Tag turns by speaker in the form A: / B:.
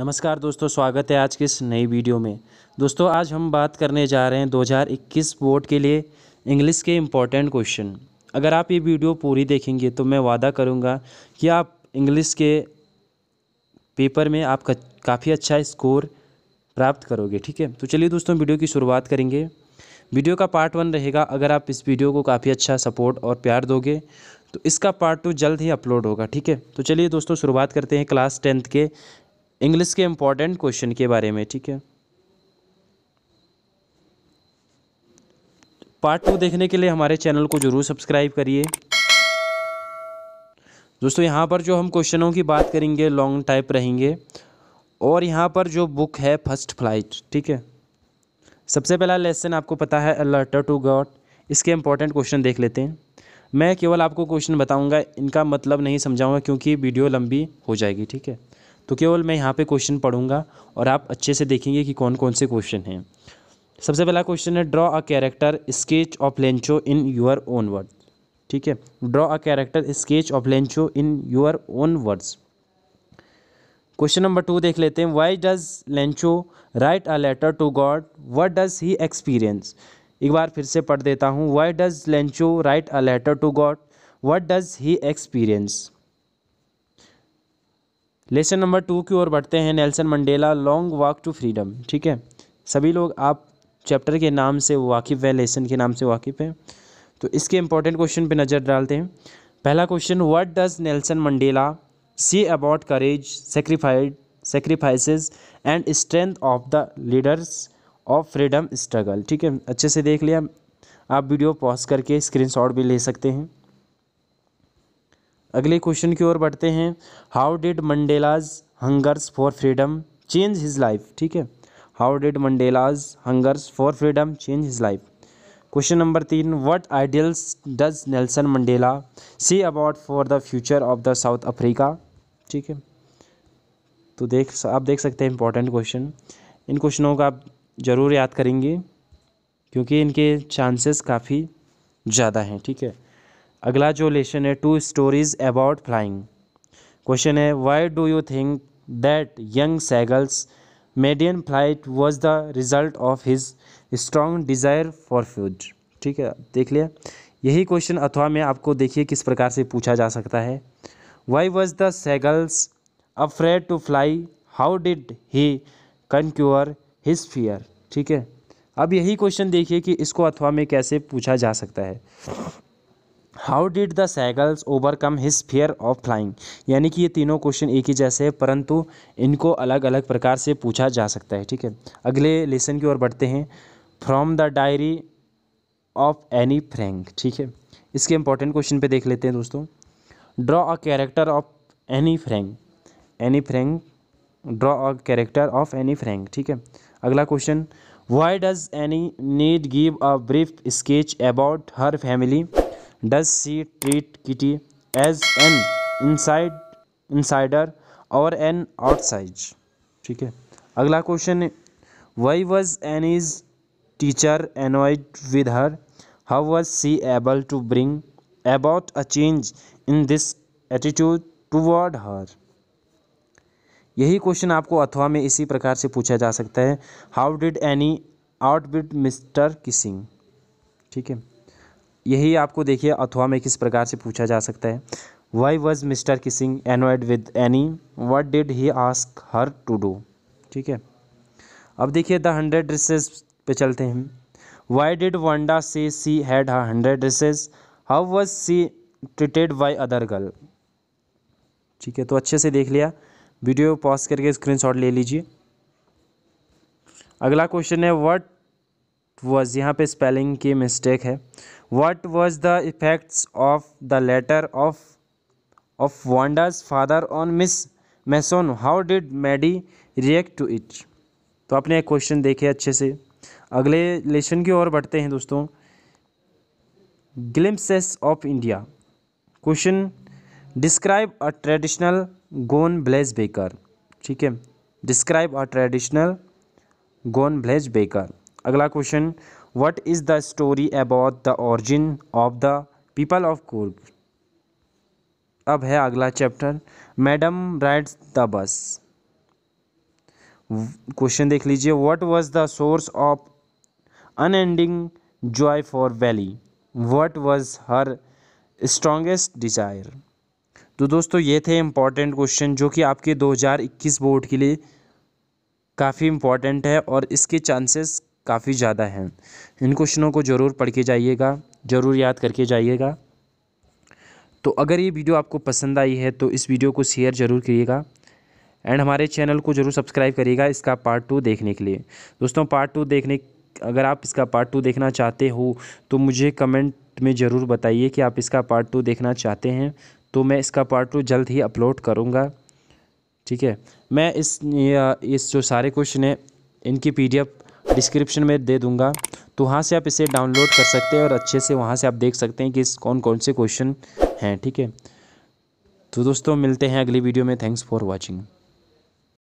A: नमस्कार दोस्तों स्वागत है आज के इस नई वीडियो में दोस्तों आज हम बात करने जा रहे हैं 2021 बोर्ड के लिए इंग्लिश के इम्पॉर्टेंट क्वेश्चन अगर आप ये वीडियो पूरी देखेंगे तो मैं वादा करूँगा कि आप इंग्लिश के पेपर में आप काफ़ी अच्छा स्कोर प्राप्त करोगे ठीक है तो चलिए दोस्तों वीडियो की शुरुआत करेंगे वीडियो का पार्ट वन रहेगा अगर आप इस वीडियो को काफ़ी अच्छा सपोर्ट और प्यार दोगे तो इसका पार्ट टू जल्द ही अपलोड होगा ठीक है तो चलिए दोस्तों शुरुआत करते हैं क्लास टेंथ के इंग्लिश के इम्पॉर्टेंट क्वेश्चन के बारे में ठीक है पार्ट टू देखने के लिए हमारे चैनल को जरूर सब्सक्राइब करिए दोस्तों यहाँ पर जो हम क्वेश्चनों की बात करेंगे लॉन्ग टाइप रहेंगे और यहाँ पर जो बुक है फर्स्ट फ्लाइट ठीक है सबसे पहला लेसन आपको पता है अलर्ट टू गॉड इसके इम्पॉर्टेंट क्वेश्चन देख लेते हैं मैं केवल आपको क्वेश्चन बताऊंगा इनका मतलब नहीं समझाऊंगा क्योंकि वीडियो लंबी हो जाएगी ठीक है तो केवल मैं यहाँ पे क्वेश्चन पढ़ूंगा और आप अच्छे से देखेंगे कि कौन कौन से क्वेश्चन हैं सबसे पहला क्वेश्चन है draw a character sketch of Lencho in your own word ठीक है draw a character sketch of Lencho in your own words question number two देख लेते हैं why does Lencho write a letter to God what does he experience एक बार फिर से पढ़ देता हूँ why does Lencho write a letter to God what does he experience lesson number two की ओर बढ़ते हैं Nelson Mandela long walk to freedom ठीक है सभी लोग आप चैप्टर के नाम से वाकिफ़ हैं लेसन के नाम से वाकिफ़ हैं तो इसके इम्पोर्टेंट क्वेश्चन पे नज़र डालते हैं पहला question what does Nelson Mandela see about courage sacrificed sacrifice and strength of the leaders of freedom struggle ठीक है अच्छे से देख लिया आप वीडियो पॉज करके स्क्रीन भी ले सकते हैं अगले क्वेश्चन की ओर बढ़ते हैं how did Mandela's hungers for freedom change his life ठीक है how did Mandela's hungers for freedom change his life question number तीन what ideals does Nelson Mandela see about for the future of the South Africa ठीक है तो देख आप देख सकते हैं इंपॉर्टेंट क्वेश्चन इन क्वेश्चनों का आप ज़रूर याद करेंगे क्योंकि इनके चांसेस काफ़ी ज़्यादा हैं ठीक है अगला जो लेशन है two stories about flying question है why do you think that young seagull's maiden flight was the result of his strong desire for food ठीक है देख लिया यही क्वेश्चन अथवा में आपको देखिए किस प्रकार से पूछा जा सकता है why was the seagulls afraid to fly how did he conquer his fear ठीक है अब यही क्वेश्चन देखिए कि इसको अथवा में कैसे पूछा जा सकता है how did the seagulls overcome his fear of flying यानी कि ये तीनों क्वेश्चन एक ही जैसे हैं परंतु इनको अलग अलग प्रकार से पूछा जा सकता है ठीक है अगले लेसन की ओर बढ़ते हैं from the diary of Anne Frank ठीक है इसके इंपॉर्टेंट क्वेश्चन पे देख लेते हैं दोस्तों draw a character of Anne Frank Anne Frank draw a character of Anne Frank ठीक है अगला question why does Anne need give a brief sketch about her family does she treat Kitty as an inside insider और an outsider ठीक है अगला question है why was Anne's teacher annoyed with her how was she able to bring about a change in this attitude toward हर यही question आपको अथवा में इसी प्रकार से पूछा जा सकता है हाउ डिड एनी आउटबिट मिस्टर किसिंग ठीक है यही आपको देखिए अथवा में किस प्रकार से पूछा जा सकता है why was Mr Keesing annoyed with Anne what did he ask her to do ठीक है अब देखिए द हंड्रेड ड्रेसेस पे चलते हैं Y did Wanda say she had her hundred dresses how was she treated by other girl ठीक है तो अच्छे से देख लिया वीडियो पॉज करके स्क्रीनशॉट ले लीजिए अगला क्वेश्चन है व्हाट वॉज यहाँ पे स्पेलिंग की मिस्टेक है what was the effects of the letter of of Wanda's father on Miss Mason how did Maddie react to it तो आपने एक क्वेश्चन देखे अच्छे से अगले लेसन की ओर बढ़ते हैं दोस्तों glimpses of India question describe a traditional Goan village baker ठीक है describe a traditional Goan village baker अगला question what is the story about the origin of the people of Coorg अब है अगला chapter madam rides the bus question देख लीजिए what was the source of unending joy for Valli what was her strongest desire तो दोस्तों ये थे important question जो कि आपके 2021 बोर्ड के लिए काफ़ी इम्पॉर्टेंट है और इसके चांसेस काफ़ी ज़्यादा हैं इन क्वेश्चनों को ज़रूर पढ़ के जाइएगा ज़रूर याद करके जाइएगा तो अगर ये वीडियो आपको पसंद आई है तो इस वीडियो को शेयर ज़रूर करिएगा एंड हमारे चैनल को ज़रूर सब्सक्राइब करिएगा इसका पार्ट टू देखने के लिए दोस्तों पार्ट टू देखने अगर आप इसका पार्ट टू देखना चाहते हो तो मुझे कमेंट में ज़रूर बताइए कि आप इसका पार्ट टू देखना चाहते हैं तो मैं इसका पार्ट टू जल्द ही अपलोड करूँगा ठीक है मैं इस इस जो सारे क्वेश्चन हैं इनकी पीडीएफ डिस्क्रिप्शन में दे दूँगा तो वहाँ से आप इसे डाउनलोड कर सकते हैं और अच्छे से वहाँ से आप देख सकते हैं कि इस कौन कौन से क्वेश्चन हैं ठीक है तो दोस्तों मिलते हैं अगली वीडियो में थैंक्स फॉर वॉचिंग